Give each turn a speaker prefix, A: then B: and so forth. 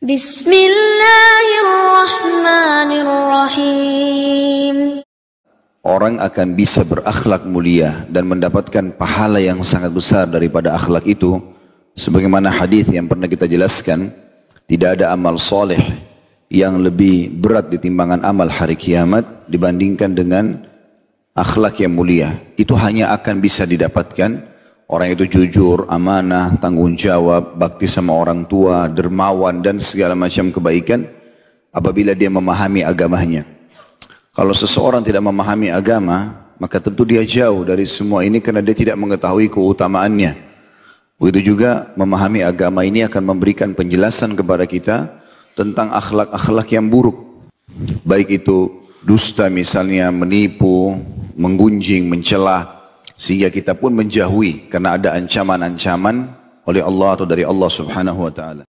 A: Bismillahirrahmanirrahim.
B: Orang akan bisa berakhlak mulia dan mendapatkan pahala yang sangat besar daripada akhlak itu. Sebagaimana hadis yang pernah kita jelaskan, tidak ada amal soleh yang lebih berat ditimbangan amal hari kiamat dibandingkan dengan akhlak yang mulia. Itu hanya akan bisa didapatkan Orang itu jujur, amanah, tanggung jawab, bakti sama orang tua, dermawan dan segala macam kebaikan apabila dia memahami agamanya. Kalau seseorang tidak memahami agama, maka tentu dia jauh dari semua ini karena dia tidak mengetahui keutamaannya. Begitu juga memahami agama ini akan memberikan penjelasan kepada kita tentang akhlak-akhlak yang buruk. Baik itu dusta misalnya, menipu, menggunjing, mencelah, sehingga kita pun menjauhi karena ada ancaman-ancaman oleh Allah atau dari Allah subhanahu wa ta'ala.